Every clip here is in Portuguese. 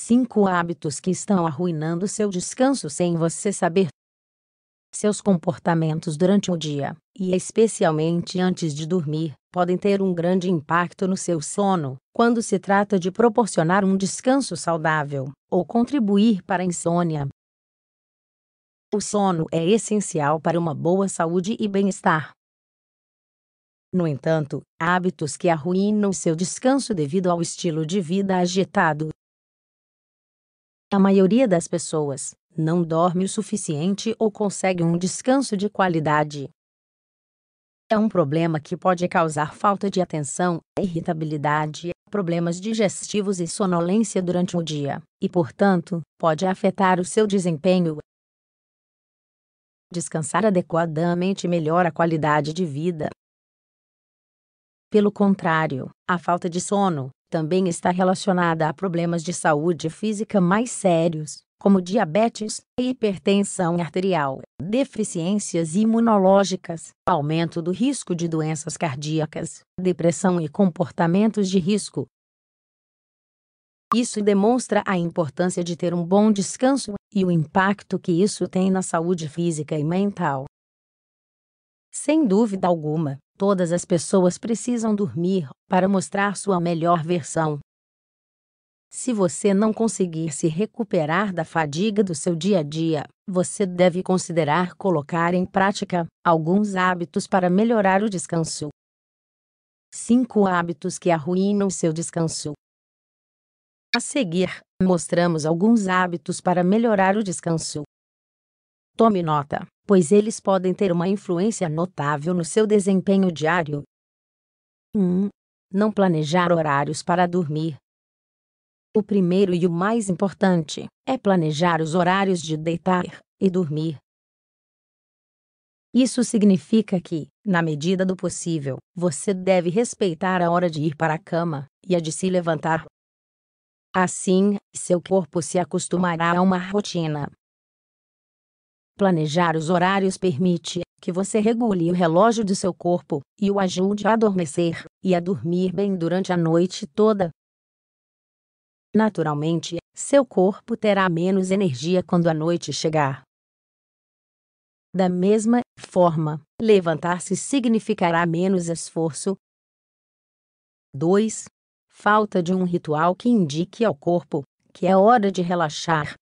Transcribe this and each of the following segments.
Cinco hábitos que estão arruinando seu descanso sem você saber. Seus comportamentos durante o dia, e especialmente antes de dormir, podem ter um grande impacto no seu sono, quando se trata de proporcionar um descanso saudável, ou contribuir para a insônia. O sono é essencial para uma boa saúde e bem-estar. No entanto, hábitos que arruinam seu descanso devido ao estilo de vida agitado, a maioria das pessoas não dorme o suficiente ou consegue um descanso de qualidade. É um problema que pode causar falta de atenção, irritabilidade, problemas digestivos e sonolência durante o dia, e, portanto, pode afetar o seu desempenho. Descansar adequadamente melhora a qualidade de vida. Pelo contrário, a falta de sono também está relacionada a problemas de saúde física mais sérios, como diabetes, hipertensão arterial, deficiências imunológicas, aumento do risco de doenças cardíacas, depressão e comportamentos de risco. Isso demonstra a importância de ter um bom descanso e o impacto que isso tem na saúde física e mental. Sem dúvida alguma, Todas as pessoas precisam dormir para mostrar sua melhor versão. Se você não conseguir se recuperar da fadiga do seu dia a dia, você deve considerar colocar em prática alguns hábitos para melhorar o descanso. 5 hábitos que arruinam seu descanso. A seguir, mostramos alguns hábitos para melhorar o descanso. Tome nota pois eles podem ter uma influência notável no seu desempenho diário. 1. Hum, não planejar horários para dormir. O primeiro e o mais importante é planejar os horários de deitar e dormir. Isso significa que, na medida do possível, você deve respeitar a hora de ir para a cama e a de se levantar. Assim, seu corpo se acostumará a uma rotina Planejar os horários permite que você regule o relógio de seu corpo e o ajude a adormecer e a dormir bem durante a noite toda. Naturalmente, seu corpo terá menos energia quando a noite chegar. Da mesma forma, levantar-se significará menos esforço. 2. Falta de um ritual que indique ao corpo que é hora de relaxar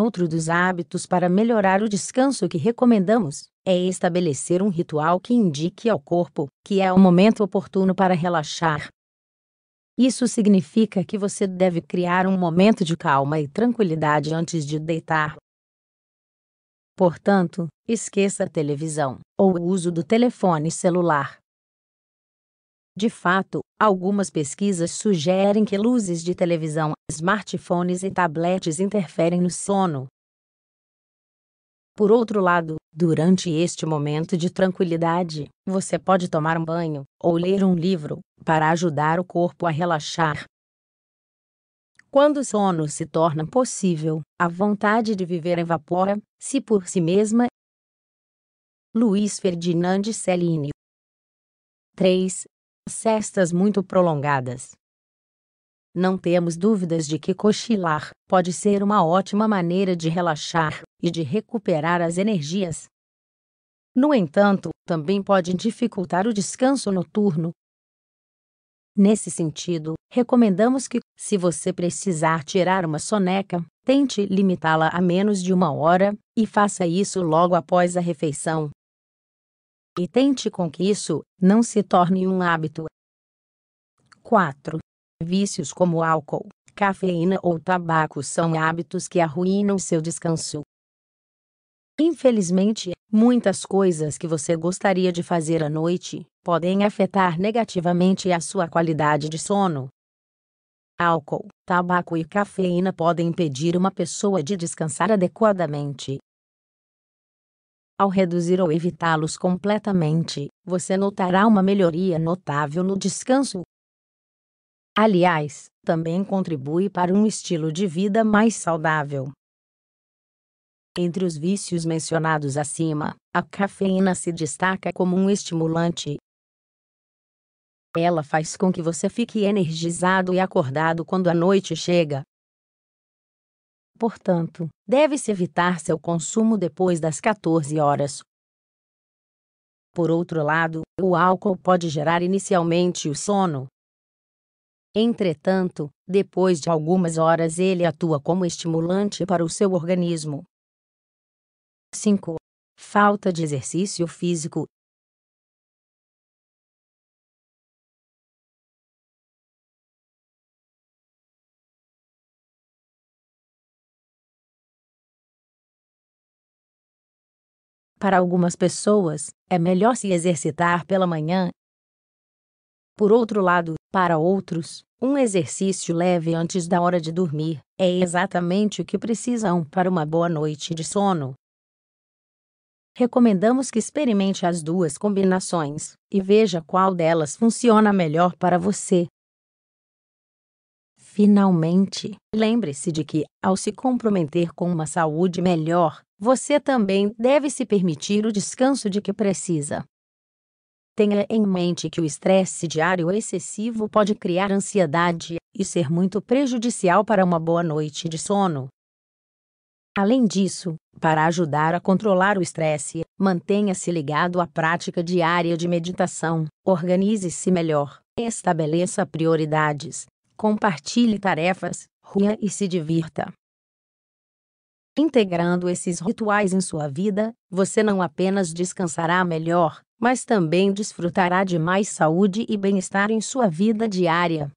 Outro dos hábitos para melhorar o descanso que recomendamos é estabelecer um ritual que indique ao corpo que é o momento oportuno para relaxar. Isso significa que você deve criar um momento de calma e tranquilidade antes de deitar. Portanto, esqueça a televisão ou o uso do telefone celular. De fato, algumas pesquisas sugerem que luzes de televisão, smartphones e tablets interferem no sono. Por outro lado, durante este momento de tranquilidade, você pode tomar um banho ou ler um livro para ajudar o corpo a relaxar. Quando o sono se torna possível, a vontade de viver evapora, se por si mesma. Luiz Ferdinand Cellini 3. Cestas muito prolongadas. Não temos dúvidas de que cochilar pode ser uma ótima maneira de relaxar e de recuperar as energias. No entanto, também pode dificultar o descanso noturno. Nesse sentido, recomendamos que, se você precisar tirar uma soneca, tente limitá-la a menos de uma hora e faça isso logo após a refeição, e tente com que isso não se torne um hábito. 4. Vícios como álcool, cafeína ou tabaco são hábitos que arruinam seu descanso. Infelizmente, muitas coisas que você gostaria de fazer à noite podem afetar negativamente a sua qualidade de sono. Álcool, tabaco e cafeína podem impedir uma pessoa de descansar adequadamente, ao reduzir ou evitá-los completamente, você notará uma melhoria notável no descanso. Aliás, também contribui para um estilo de vida mais saudável. Entre os vícios mencionados acima, a cafeína se destaca como um estimulante. Ela faz com que você fique energizado e acordado quando a noite chega, portanto, deve-se evitar seu consumo depois das 14 horas. Por outro lado, o álcool pode gerar inicialmente o sono. Entretanto, depois de algumas horas ele atua como estimulante para o seu organismo. 5. Falta de exercício físico Para algumas pessoas, é melhor se exercitar pela manhã. Por outro lado, para outros, um exercício leve antes da hora de dormir é exatamente o que precisam para uma boa noite de sono. Recomendamos que experimente as duas combinações e veja qual delas funciona melhor para você. Finalmente, lembre-se de que, ao se comprometer com uma saúde melhor, você também deve se permitir o descanso de que precisa. Tenha em mente que o estresse diário excessivo pode criar ansiedade e ser muito prejudicial para uma boa noite de sono. Além disso, para ajudar a controlar o estresse, mantenha-se ligado à prática diária de meditação, organize-se melhor, estabeleça prioridades, compartilhe tarefas, rua e se divirta. Integrando esses rituais em sua vida, você não apenas descansará melhor, mas também desfrutará de mais saúde e bem-estar em sua vida diária.